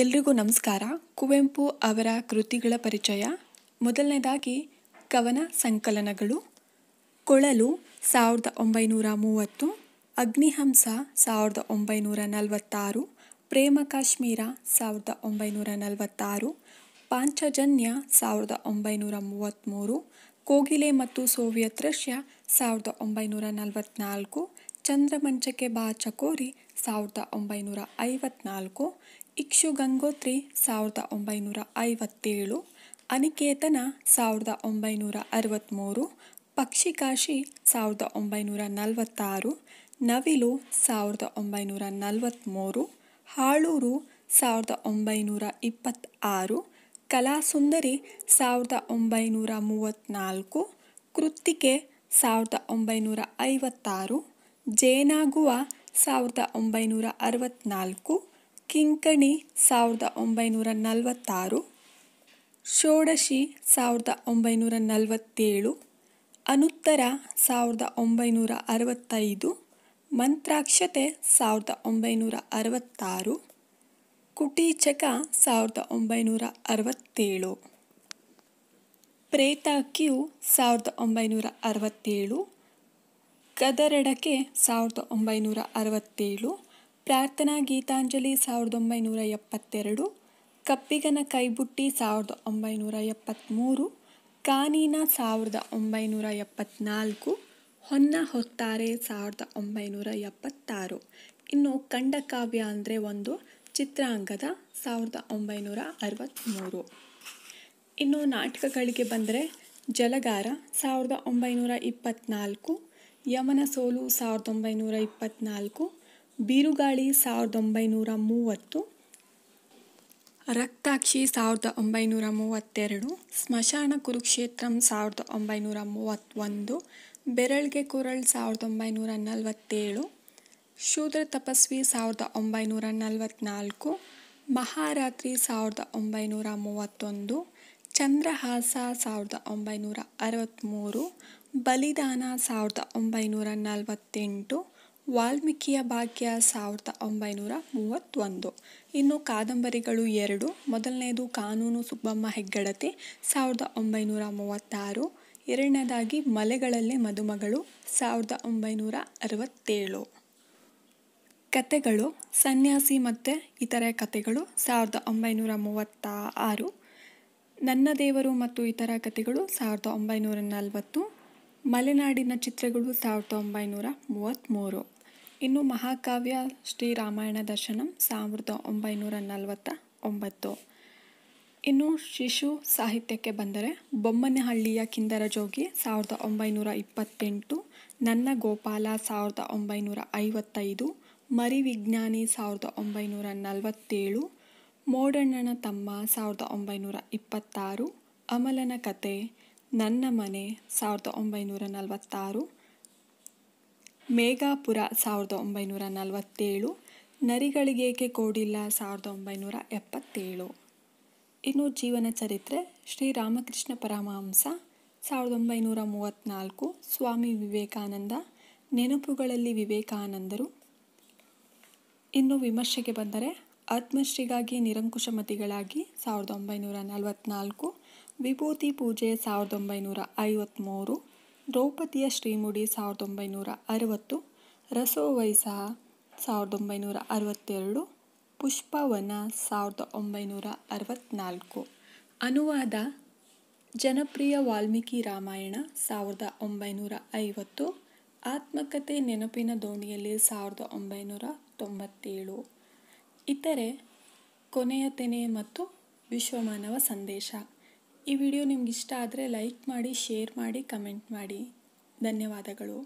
ಎಲ್ರಿಗೂ ನಮಸ್ಕಾರ ಕುವೆಂಪು ಅವರ ಕೃತಿಗಳ ಪರಿಚಯ ಮೊದಲನೇದಾಗಿ ಕವನ ಸಂಕಲನಗಳು ಕೊಳಲು ಸಾವಿರದ ಒಂಬೈನೂರ ಮೂವತ್ತು ಅಗ್ನಿಹಂಸ ಸಾವಿರದ ಒಂಬೈನೂರ ನಲವತ್ತಾರು ಪ್ರೇಮ ಕಾಶ್ಮೀರ ಸಾವಿರದ ಒಂಬೈನೂರ ನಲವತ್ತಾರು ಪಾಂಚಜನ್ಯ ಸಾವಿರದ ಒಂಬೈನೂರ ಮೂವತ್ತ್ಮೂರು ಕೋಗಿಲೆ ಮತ್ತು ಸೋವಿಯತ್ ರಷ್ಯಾ ಸಾವಿರದ ಒಂಬೈನೂರ ನಲವತ್ತ್ನಾಲ್ಕು ಚಂದ್ರಮಂಚಕ್ಕೆ ಬಾ ಚಕೋರಿ ಸಾವಿರದ ಒಂಬೈನೂರ ಐವತ್ನಾಲ್ಕು ಇಕ್ಷು ಗಂಗೋತ್ರಿ ಸಾವಿರದ ಒಂಬೈನೂರ ಐವತ್ತೇಳು ಅನಿಕೇತನ ಸಾವಿರದ ಒಂಬೈನೂರ ಅರವತ್ತ್ಮೂರು ಪಕ್ಷಿಕಾಶಿ ಸಾವಿರದ ಒಂಬೈನೂರ ನಲವತ್ತಾರು ನವಿಲು ಸಾವಿರದ ಒಂಬೈನೂರ ನಲವತ್ತ್ಮೂರು ಹಾಳೂರು ಸಾವಿರದ ಒಂಬೈನೂರ ಇಪ್ಪತ್ತಾರು ಕಲಾಸುಂದರಿ ಸಾವಿರದ ಒಂಬೈನೂರ ಮೂವತ್ತ್ನಾಲ್ಕು ಕೃತ್ತಿಕೆ ಸಾವಿರದ ಒಂಬೈನೂರ ಐವತ್ತಾರು ಜೇನಾಗುವ ಸಾವಿರದ ಒಂಬೈನೂರ ಅರವತ್ತ್ನಾಲ್ಕು ಕಿಂಕಣಿ ಸಾವಿರದ ಒಂಬೈನೂರ ನಲವತ್ತಾರು ಷೋಡಶಿ ಸಾವಿರದ ಒಂಬೈನೂರ ನಲವತ್ತೇಳು ಅನುತ್ತರ ಸಾವಿರದ ಒಂಬೈನೂರ ಅರವತ್ತೈದು ಮಂತ್ರಾಕ್ಷತೆ ಸಾವಿರದ ಒಂಬೈನೂರ ಅರವತ್ತಾರು ಕುಟೀಚಕ ಸಾವಿರದ ಒಂಬೈನೂರ ಅರವತ್ತೇಳು ಪ್ರೇತಾಕ್ಯು ಸಾವಿರದ ಒಂಬೈನೂರ ಅರವತ್ತೇಳು ಕದರಡಕೆ ಸಾವಿರದ ಒಂಬೈನೂರ ಅರವತ್ತೇಳು ಪ್ರಾರ್ಥನಾ ಗೀತಾಂಜಲಿ ಸಾವಿರದ ಒಂಬೈನೂರ ಎಪ್ಪತ್ತೆರಡು ಕಪ್ಪಿಗನ ಕೈಬುಟ್ಟಿ ಸಾವಿರದ ಒಂಬೈನೂರ ಎಪ್ಪತ್ತ್ಮೂರು ಕಾನೀನ ಸಾವಿರದ ಒಂಬೈನೂರ ಎಪ್ಪತ್ತ್ನಾಲ್ಕು ಹೊನ್ನ ಹೊತ್ತಾರೆ ಸಾವಿರದ ಒಂಬೈನೂರ ಎಪ್ಪತ್ತಾರು ಇನ್ನು ಖಂಡಕಾವ್ಯ ಅಂದರೆ ಒಂದು ಚಿತ್ರಾಂಗದ ಸಾವಿರದ ಒಂಬೈನೂರ ಅರವತ್ತ್ಮೂರು ಇನ್ನು ನಾಟಕಗಳಿಗೆ ಬಂದರೆ ಜಲಗಾರ ಸಾವಿರದ ಒಂಬೈನೂರ ಇಪ್ಪತ್ತ್ನಾಲ್ಕು ಯಮನ ಸೋಲು ಸಾವಿರದ ಒಂಬೈನೂರ ಇಪ್ಪತ್ತ್ನಾಲ್ಕು ಬಿರುಗಾಳಿ ಸಾವಿರದ ಒಂಬೈನೂರ ಮೂವತ್ತು ರಕ್ತಾಕ್ಷಿ ಸಾವಿರದ ಒಂಬೈನೂರ ಮೂವತ್ತೆರಡು ಸ್ಮಶಾನ ಕುರುಕ್ಷೇತ್ರಂ ಸಾವಿರದ ಒಂಬೈನೂರ ಮೂವತ್ತೊಂದು ಬೆರಳ್ಗೆ ಕೊರಳ್ ಸಾವಿರದ ಒಂಬೈನೂರ ನಲವತ್ತೇಳು ಶೂದ್ರ ತಪಸ್ವಿ ಸಾವಿರದ ಒಂಬೈನೂರ ನಲವತ್ತ್ನಾಲ್ಕು ಮಹಾರಾತ್ರಿ ಸಾವಿರದ ಒಂಬೈನೂರ ಮೂವತ್ತೊಂದು ಚಂದ್ರಹಾಸ ಸಾವಿರದ ಒಂಬೈನೂರ ಅರವತ್ತ್ಮೂರು ಬಲಿದಾನ ಸಾವಿರದ ಒಂಬೈನೂರ ನಲವತ್ತೆಂಟು ವಾಲ್ಮೀಕಿಯ ಭಾಗ್ಯ ಸಾವಿರದ ಒಂಬೈನೂರ ಮೂವತ್ತೊಂದು ಇನ್ನು ಕಾದಂಬರಿಗಳು ಎರಡು ಮೊದಲನೇದು ಕಾನೂನು ಸುಬ್ಬಮ್ಮ ಹೆಗ್ಗಡತಿ ಸಾವಿರದ ಒಂಬೈನೂರ ಮೂವತ್ತಾರು ಎರಡನೇದಾಗಿ ಮಲೆಗಳಲ್ಲಿ ಮದುಮಗಳು ಸಾವಿರದ ಒಂಬೈನೂರ ಅರವತ್ತೇಳು ಕತೆಗಳು ಸನ್ಯಾಸಿ ಮತ್ತು ಇತರೆ ಕತೆಗಳು ಸಾವಿರದ ಒಂಬೈನೂರ ಮೂವತ್ತ ಆರು ನನ್ನ ದೇವರು ಮತ್ತು ಇತರ ಕಥೆಗಳು ಸಾವಿರದ ಒಂಬೈನೂರ ನಲವತ್ತು ಮಲೆನಾಡಿನ ಚಿತ್ರಗಳು ಸಾವಿರದ ಒಂಬೈನೂರ ಮೂವತ್ತ್ಮೂರು ಇನ್ನು ಮಹಾಕಾವ್ಯ ಶ್ರೀರಾಮಾಯಣ ದರ್ಶನಂ ಸಾವಿರದ ಒಂಬೈನೂರ ನಲವತ್ತ ಒಂಬತ್ತು ಇನ್ನು ಶಿಶು ಸಾಹಿತ್ಯಕ್ಕೆ ಬಂದರೆ ಬೊಮ್ಮನಹಳ್ಳಿಯ ಕಿಂದರ ಜೋಗಿ ಸಾವಿರದ ಒಂಬೈನೂರ ಇಪ್ಪತ್ತೆಂಟು ನನ್ನ ಗೋಪಾಲ ಸಾವಿರದ ಒಂಬೈನೂರ ಐವತ್ತೈದು ಮರಿವಿಜ್ಞಾನಿ ಸಾವಿರದ ಒಂಬೈನೂರ ನಲವತ್ತೇಳು ಮೋಡಣ್ಣನ ತಮ್ಮ ಸಾವಿರದ ಒಂಬೈನೂರ ಇಪ್ಪತ್ತಾರು ಅಮಲನ ಕತೆ ನನ್ನ ಮನೆ ಸಾವಿರದ ಒಂಬೈನೂರ ನಲವತ್ತಾರು ಮೇಘಾಪುರ ಸಾವಿರದ ಒಂಬೈನೂರ ನಲವತ್ತೇಳು ನರಿಗಳಿಗೇಕೆ ಕೋಡಿಲ್ಲ ಸಾವಿರದ ಒಂಬೈನೂರ ಎಪ್ಪತ್ತೇಳು ಇನ್ನು ಜೀವನ ಚರಿತ್ರೆ ಶ್ರೀರಾಮಕೃಷ್ಣ ಪರಮಹಂಸ ಸಾವಿರದ ಒಂಬೈನೂರ ಮೂವತ್ತ್ನಾಲ್ಕು ಸ್ವಾಮಿ ವಿವೇಕಾನಂದ ನೆನಪುಗಳಲ್ಲಿ ವಿವೇಕಾನಂದರು ಇನ್ನು ವಿಮರ್ಶೆಗೆ ಬಂದರೆ ಆತ್ಮಶ್ರೀಗಾಗಿ ನಿರಂಕುಶ ಮತಿಗಳಾಗಿ ಸಾವಿರದ ಒಂಬೈನೂರ ನಲವತ್ತ್ನಾಲ್ಕು ವಿಭೂತಿ ಪೂಜೆ ಸಾವಿರದ ಒಂಬೈನೂರ ಐವತ್ತ್ಮೂರು ದ್ರೌಪದಿಯ ಶ್ರೀಮುಡಿ ಸಾವಿರದ ಒಂಬೈನೂರ ಅರವತ್ತು ರಸೋವಯಸ ಸಾವಿರದ ಒಂಬೈನೂರ ಅರವತ್ತೆರಡು ಪುಷ್ಪವನ ಸಾವಿರದ ಒಂಬೈನೂರ ಅರವತ್ತ್ನಾಲ್ಕು ಅನುವಾದ ಜನಪ್ರಿಯ ವಾಲ್ಮೀಕಿ ರಾಮಾಯಣ ಸಾವಿರದ ಒಂಬೈನೂರ ಐವತ್ತು ಆತ್ಮಕತೆ ನೆನಪಿನ ದೋಣಿಯಲ್ಲಿ ಸಾವಿರದ ಒಂಬೈನೂರ ತೊಂಬತ್ತೇಳು ಇತರೆ ಕೊನೆಯ ತೆನೆ ಮತ್ತು ವಿಶ್ವಮಾನವ ಸಂದೇಶ ಈ ವಿಡಿಯೋ ನಿಮ್ಗೆ ಇಷ್ಟ ಆದರೆ ಲೈಕ್ ಮಾಡಿ ಶೇರ್ ಮಾಡಿ ಕಮೆಂಟ್ ಮಾಡಿ ಧನ್ಯವಾದಗಳು